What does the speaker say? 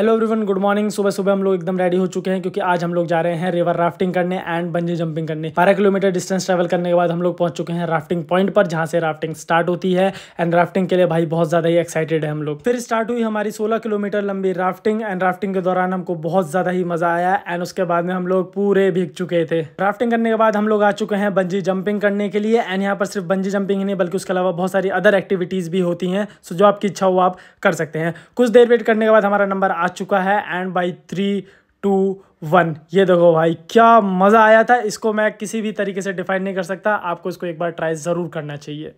hello everyone good morning सुबह सुबह हम लोग एकदम रेडी हो चुके हैं क्योंकि आज हम लोग जा रहे हैं रिवर राफ्टिंग करने एंड बंजी जंपिंग करने बारह किलोमीटर डिस्टेंस ट्रेवल करने के बाद हम लोग पहुंच चुके हैं राफ्टिंग पॉइंट पर जहां से राफ्टिंग स्टार्ट होती है एंड राफ्टिंग के लिए भाई बहुत ज्यादा ही एक्साइटेड है हम लोग फिर स्टार्ट हुई हमारी सोलह किलोमीटर लंबी राफ्टिंग एंड राफ्टिंग के दौरान हमको बहुत ज्यादा ही मजा आया एंड उसके बाद में हम लोग पूरे भीग चुके थे राफ्टिंग करने के बाद हम लोग आ चुके हैं बंजी जंपिंग करने के लिए एंड यहाँ पर सिर्फ बंजी जंपिंग ही नहीं बल्कि उसके अलावा बहुत सारी अदर एक्टिविटीज भी होती है सो जो आपकी इच्छा हो आप कर सकते हैं कुछ देर वेट करने के बाद हमारा नंबर आ चुका है and bye three two one ये देखो भाई क्या मज़ा आया था इसको मैं किसी भी तरीके से डिफाइन नहीं कर सकता आपको इसको एक बार ट्राई ज़रूर करना चाहिए